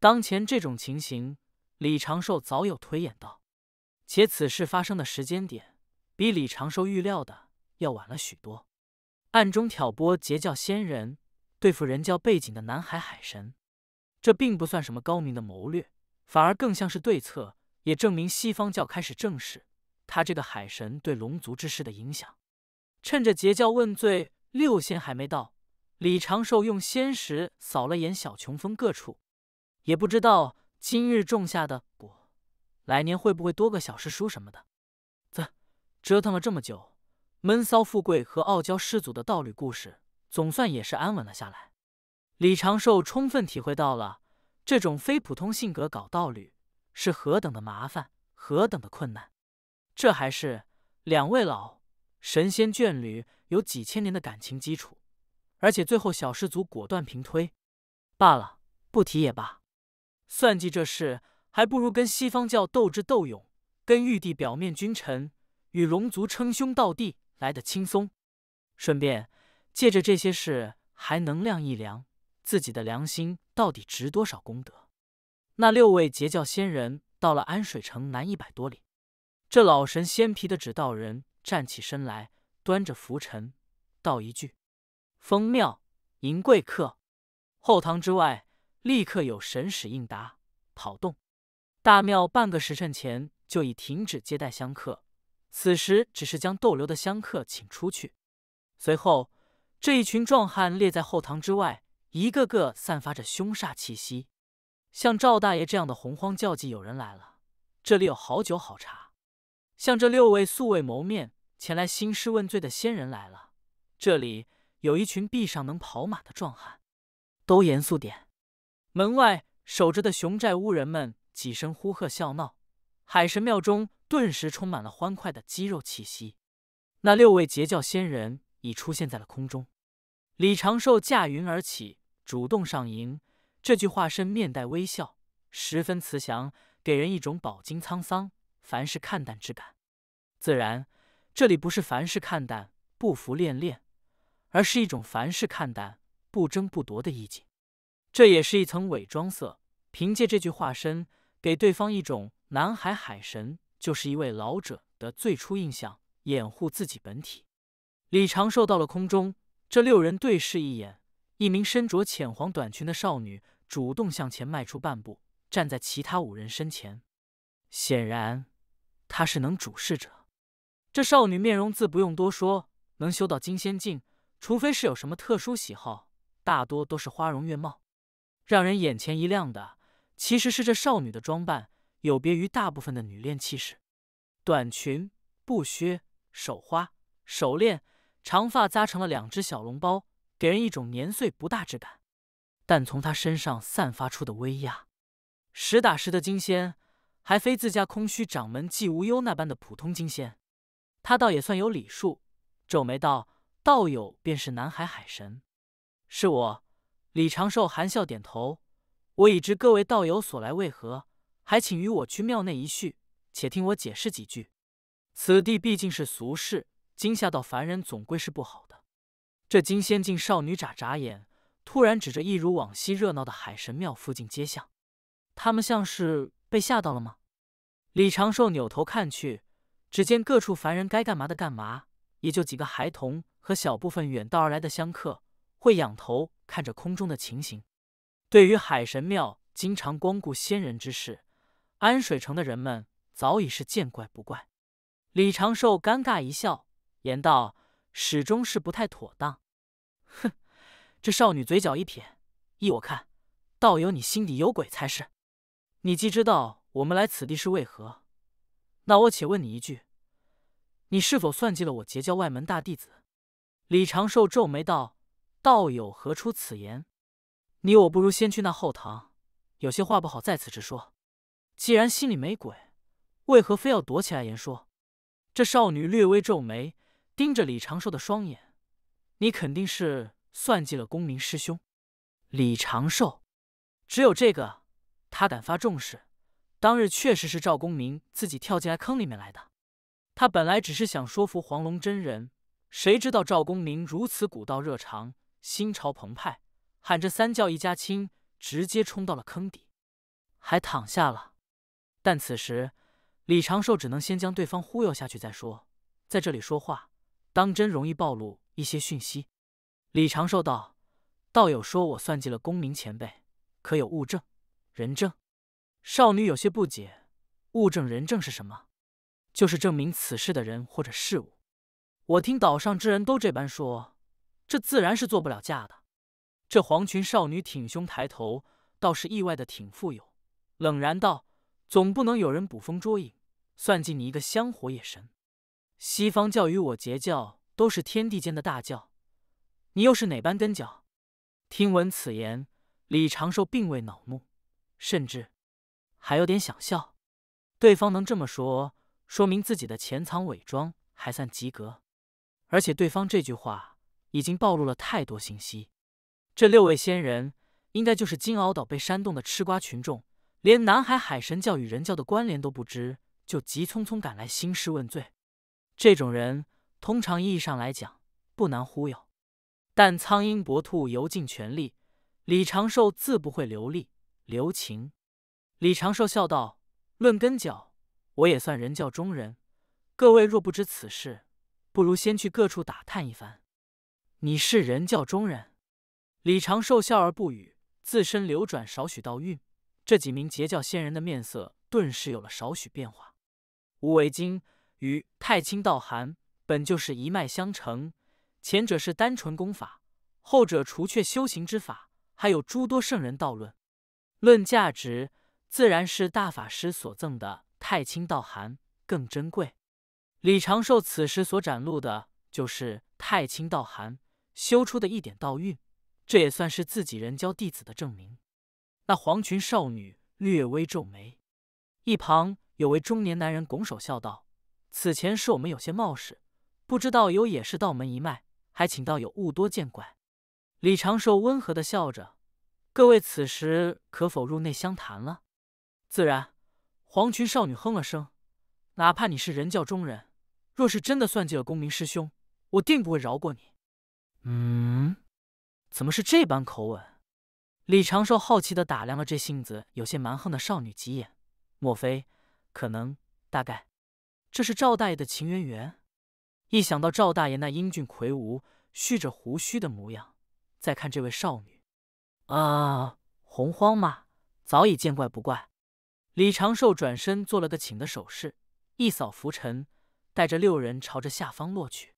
当前这种情形，李长寿早有推演到，且此事发生的时间点比李长寿预料的要晚了许多。暗中挑拨截教仙人对付人教背景的南海海神，这并不算什么高明的谋略，反而更像是对策，也证明西方教开始正视他这个海神对龙族之事的影响。趁着截教问罪六仙还没到，李长寿用仙石扫了眼小琼峰各处。也不知道今日种下的果，来年会不会多个小师叔什么的。啧，折腾了这么久，闷骚富贵和傲娇师祖的道侣故事，总算也是安稳了下来。李长寿充分体会到了这种非普通性格搞道侣是何等的麻烦，何等的困难。这还是两位老神仙眷侣有几千年的感情基础，而且最后小师祖果断平推，罢了，不提也罢。算计这事，还不如跟西方教斗智斗勇，跟玉帝表面君臣，与龙族称兄道弟来得轻松。顺便借着这些事，还能量一量自己的良心到底值多少功德。那六位截教仙人到了安水城南一百多里，这老神仙皮的指道人站起身来，端着拂尘，道一句：“风庙迎贵客，后堂之外。”立刻有神使应答，跑动。大庙半个时辰前就已停止接待香客，此时只是将逗留的香客请出去。随后，这一群壮汉列在后堂之外，一个个散发着凶煞气息。像赵大爷这样的洪荒教祭有人来了，这里有好酒好茶。像这六位素未谋面前来兴师问罪的仙人来了，这里有一群臂上能跑马的壮汉，都严肃点。门外守着的熊寨巫人们几声呼喝笑闹，海神庙中顿时充满了欢快的肌肉气息。那六位截教仙人已出现在了空中，李长寿驾云而起，主动上迎。这句话身面带微笑，十分慈祥，给人一种饱经沧桑、凡事看淡之感。自然，这里不是凡事看淡、不服恋恋，而是一种凡事看淡、不争不夺的意境。这也是一层伪装色，凭借这句化身，给对方一种南海海神就是一位老者的最初印象，掩护自己本体。李长寿到了空中，这六人对视一眼，一名身着浅黄短裙的少女主动向前迈出半步，站在其他五人身前，显然她是能主事者。这少女面容自不用多说，能修到金仙境，除非是有什么特殊喜好，大多都是花容月貌。让人眼前一亮的，其实是这少女的装扮，有别于大部分的女练气势：短裙、布靴、手花、手链，长发扎成了两只小笼包，给人一种年岁不大之感。但从她身上散发出的威压，实打实的金仙，还非自家空虚掌门季无忧那般的普通金仙。他倒也算有礼数，皱眉道：“道友便是南海海神？是我。”李长寿含笑点头，我已知各位道友所来为何，还请与我去庙内一叙，且听我解释几句。此地毕竟是俗世，惊吓到凡人总归是不好的。这金仙境少女眨眨眼，突然指着一如往昔热闹的海神庙附近街巷，他们像是被吓到了吗？李长寿扭头看去，只见各处凡人该干嘛的干嘛，也就几个孩童和小部分远道而来的香客会仰头。看着空中的情形，对于海神庙经常光顾仙人之事，安水城的人们早已是见怪不怪。李长寿尴尬一笑，言道：“始终是不太妥当。”哼，这少女嘴角一撇，依我看，倒有你心底有鬼才是。你既知道我们来此地是为何，那我且问你一句：你是否算计了我结交外门大弟子？李长寿皱眉道。道友何出此言？你我不如先去那后堂，有些话不好在此直说。既然心里没鬼，为何非要躲起来言说？这少女略微皱眉，盯着李长寿的双眼：“你肯定是算计了公明师兄。”李长寿：“只有这个，他敢发重誓。当日确实是赵公明自己跳进来坑里面来的。他本来只是想说服黄龙真人，谁知道赵公明如此古道热肠。”心潮澎湃，喊着“三教一家亲”，直接冲到了坑底，还躺下了。但此时，李长寿只能先将对方忽悠下去再说。在这里说话，当真容易暴露一些讯息。李长寿道：“道友说我算计了公明前辈，可有物证、人证？”少女有些不解：“物证、人证是什么？”“就是证明此事的人或者事物。”“我听岛上之人都这般说。”这自然是做不了价的。这黄裙少女挺胸抬头，倒是意外的挺富有，冷然道：“总不能有人捕风捉影，算计你一个香火野神。西方教与我截教都是天地间的大教，你又是哪般跟脚？”听闻此言，李长寿并未恼怒，甚至还有点想笑。对方能这么说，说明自己的潜藏伪装还算及格，而且对方这句话。已经暴露了太多信息，这六位仙人应该就是金鳌岛被煽动的吃瓜群众，连南海海神教与人教的关联都不知，就急匆匆赶来兴师问罪。这种人，通常意义上来讲不难忽悠，但苍鹰搏兔，犹尽全力。李长寿自不会留力留情。李长寿笑道：“论根脚，我也算人教中人。各位若不知此事，不如先去各处打探一番。”你是人教中人，李长寿笑而不语，自身流转少许道运，这几名截教仙人的面色顿时有了少许变化。无为经与太清道函本就是一脉相承，前者是单纯功法，后者除却修行之法，还有诸多圣人道论。论价值，自然是大法师所赠的太清道函更珍贵。李长寿此时所展露的就是太清道函。修出的一点道运，这也算是自己人教弟子的证明。那黄裙少女略微皱眉，一旁有位中年男人拱手笑道：“此前是我们有些冒失，不知道有也是道门一脉，还请道友勿多见怪。”李长寿温和的笑着：“各位此时可否入内相谈了？”自然。黄裙少女哼了声：“哪怕你是人教中人，若是真的算计了公明师兄，我定不会饶过你。”嗯，怎么是这般口吻？李长寿好奇的打量了这性子有些蛮横的少女几眼，莫非可能大概这是赵大爷的情缘缘？一想到赵大爷那英俊魁梧、蓄着胡须的模样，再看这位少女，啊，洪荒嘛，早已见怪不怪。李长寿转身做了个请的手势，一扫浮尘，带着六人朝着下方落去。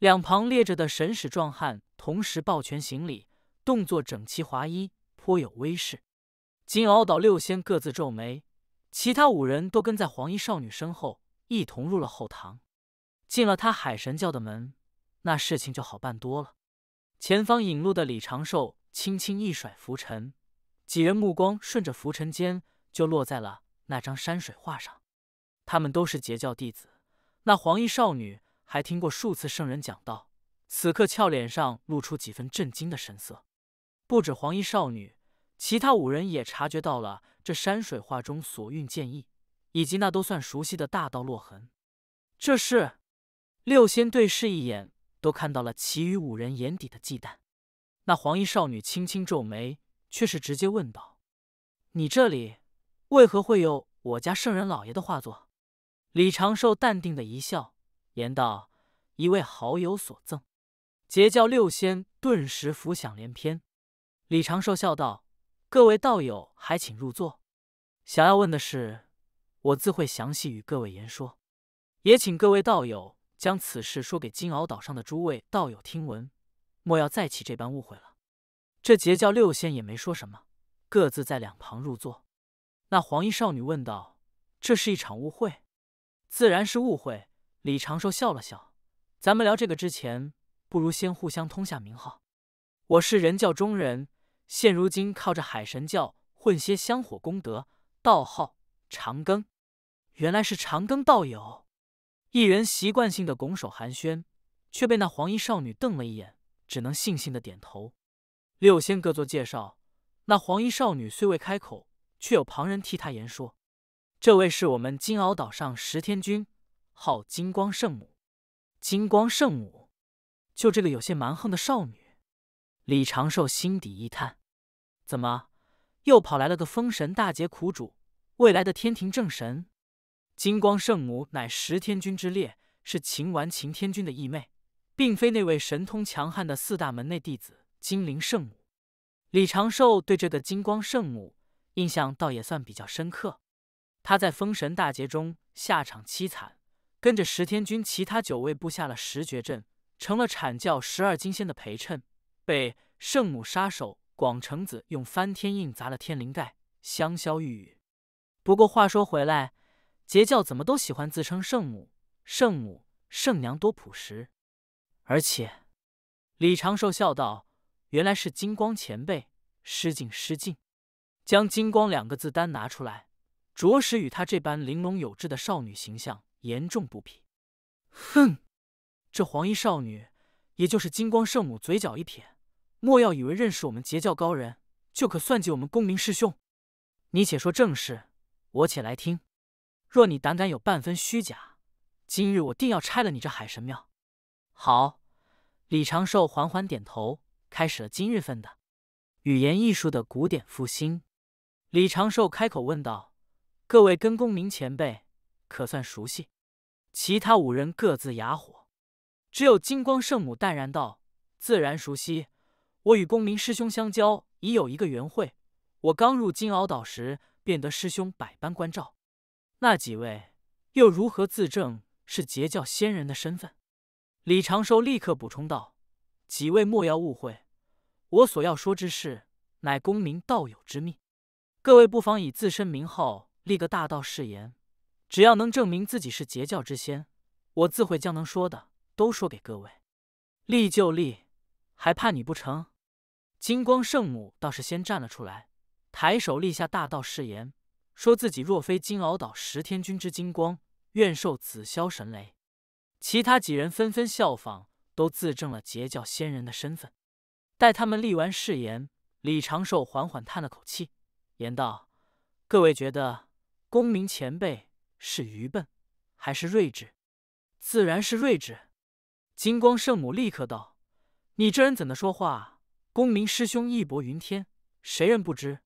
两旁列着的神使壮汉同时抱拳行礼，动作整齐划一，颇有威势。金鳌岛六仙各自皱眉，其他五人都跟在黄衣少女身后，一同入了后堂。进了他海神教的门，那事情就好办多了。前方引路的李长寿轻轻一甩拂尘，几人目光顺着拂尘间就落在了那张山水画上。他们都是截教弟子，那黄衣少女。还听过数次圣人讲道，此刻俏脸上露出几分震惊的神色。不止黄衣少女，其他五人也察觉到了这山水画中所蕴剑意，以及那都算熟悉的大道落痕。这是六仙对视一眼，都看到了其余五人眼底的忌惮。那黄衣少女轻轻皱眉，却是直接问道：“你这里为何会有我家圣人老爷的画作？”李长寿淡定的一笑。言道：“一位好友所赠，截教六仙顿时浮想联翩。”李长寿笑道：“各位道友，还请入座。想要问的事，我自会详细与各位言说。也请各位道友将此事说给金鳌岛上的诸位道友听闻，莫要再起这般误会了。”这截教六仙也没说什么，各自在两旁入座。那黄衣少女问道：“这是一场误会？自然是误会。”李长寿笑了笑，咱们聊这个之前，不如先互相通下名号。我是人教中人，现如今靠着海神教混些香火功德，道号长庚。原来是长庚道友。一人习惯性的拱手寒暄，却被那黄衣少女瞪了一眼，只能悻悻的点头。六仙各做介绍，那黄衣少女虽未开口，却有旁人替她言说。这位是我们金鳌岛上石天君。号金光圣母，金光圣母，就这个有些蛮横的少女，李长寿心底一叹：，怎么又跑来了个封神大劫苦主，未来的天庭正神？金光圣母乃十天君之列，是秦完秦天君的义妹，并非那位神通强悍的四大门内弟子金灵圣母。李长寿对这个金光圣母印象倒也算比较深刻，他在封神大劫中下场凄惨。跟着石天君其他九位布下了十绝阵，成了阐教十二金仙的陪衬，被圣母杀手广成子用翻天印砸了天灵盖，香消玉殒。不过话说回来，截教怎么都喜欢自称圣母、圣母、圣娘，多朴实。而且李长寿笑道：“原来是金光前辈，失敬失敬。”将“金光”两个字单拿出来，着实与他这般玲珑有致的少女形象。严重不匹，哼！这黄衣少女，也就是金光圣母，嘴角一撇，莫要以为认识我们截教高人，就可算计我们公明师兄。你且说正事，我且来听。若你胆敢有半分虚假，今日我定要拆了你这海神庙。好，李长寿缓缓点头，开始了今日份的语言艺术的古典复兴。李长寿开口问道：“各位跟公明前辈。”可算熟悉，其他五人各自哑火，只有金光圣母淡然道：“自然熟悉，我与公明师兄相交已有一个缘会。我刚入金鳌岛时，便得师兄百般关照。那几位又如何自证是截教仙人的身份？”李长寿立刻补充道：“几位莫要误会，我所要说之事，乃公明道友之命。各位不妨以自身名号立个大道誓言。”只要能证明自己是截教之仙，我自会将能说的都说给各位。立就立，还怕你不成？金光圣母倒是先站了出来，抬手立下大道誓言，说自己若非金鳌岛十天君之金光，愿受紫霄神雷。其他几人纷纷效仿，都自证了截教仙人的身份。待他们立完誓言，李长寿缓缓叹了口气，言道：“各位觉得，公明前辈？”是愚笨，还是睿智？自然是睿智。金光圣母立刻道：“你这人怎么说话？公明师兄义薄云天，谁人不知？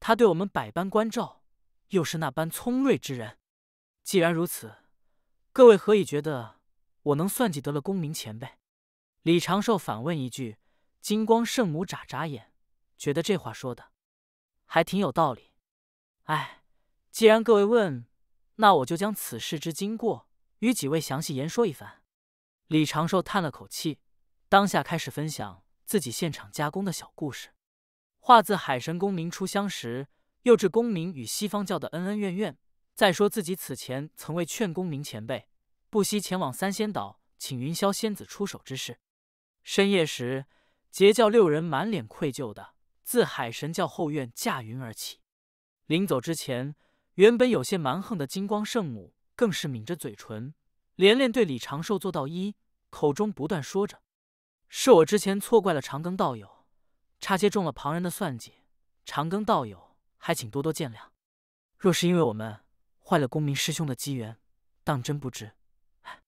他对我们百般关照，又是那般聪睿之人。既然如此，各位何以觉得我能算计得了公明前辈？”李长寿反问一句。金光圣母眨眨眼，觉得这话说的还挺有道理。哎，既然各位问。那我就将此事之经过与几位详细言说一番。李长寿叹了口气，当下开始分享自己现场加工的小故事，画自海神公明初相识，又至公明与西方教的恩恩怨怨，再说自己此前曾为劝公明前辈，不惜前往三仙岛请云霄仙子出手之事。深夜时，截教六人满脸愧疚的自海神教后院驾云而起，临走之前。原本有些蛮横的金光圣母，更是抿着嘴唇，连连对李长寿做到一，口中不断说着：“是我之前错怪了长庚道友，差些中了旁人的算计，长庚道友还请多多见谅。若是因为我们坏了公明师兄的机缘，当真不知。”哎，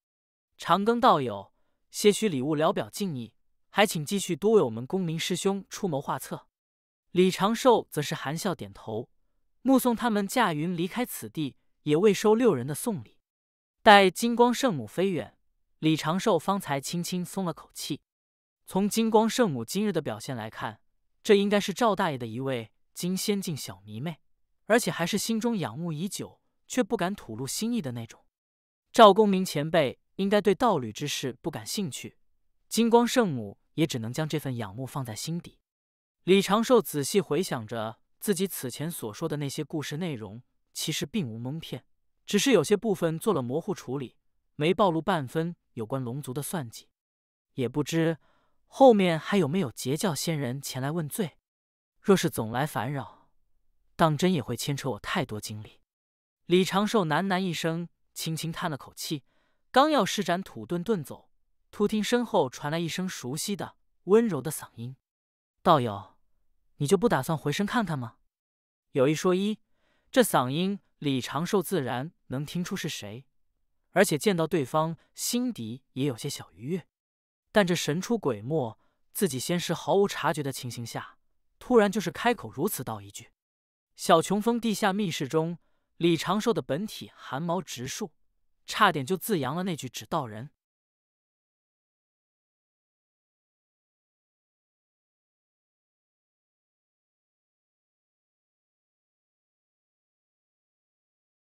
长庚道友，些许礼物聊表敬意，还请继续多为我们公明师兄出谋划策。李长寿则是含笑点头。目送他们驾云离开此地，也未收六人的送礼。待金光圣母飞远，李长寿方才轻轻松了口气。从金光圣母今日的表现来看，这应该是赵大爷的一位金仙境小迷妹，而且还是心中仰慕已久却不敢吐露心意的那种。赵公明前辈应该对道侣之事不感兴趣，金光圣母也只能将这份仰慕放在心底。李长寿仔细回想着。自己此前所说的那些故事内容，其实并无蒙骗，只是有些部分做了模糊处理，没暴露半分有关龙族的算计。也不知后面还有没有截教仙人前来问罪，若是总来烦扰，当真也会牵扯我太多精力。李长寿喃喃一声，轻轻叹了口气，刚要施展土遁遁走，突听身后传来一声熟悉的、温柔的嗓音：“道友。”你就不打算回身看看吗？有一说一，这嗓音李长寿自然能听出是谁，而且见到对方心底也有些小愉悦。但这神出鬼没，自己先是毫无察觉的情形下，突然就是开口如此道一句。小琼峰地下密室中，李长寿的本体寒毛直竖，差点就自扬了那句指道人。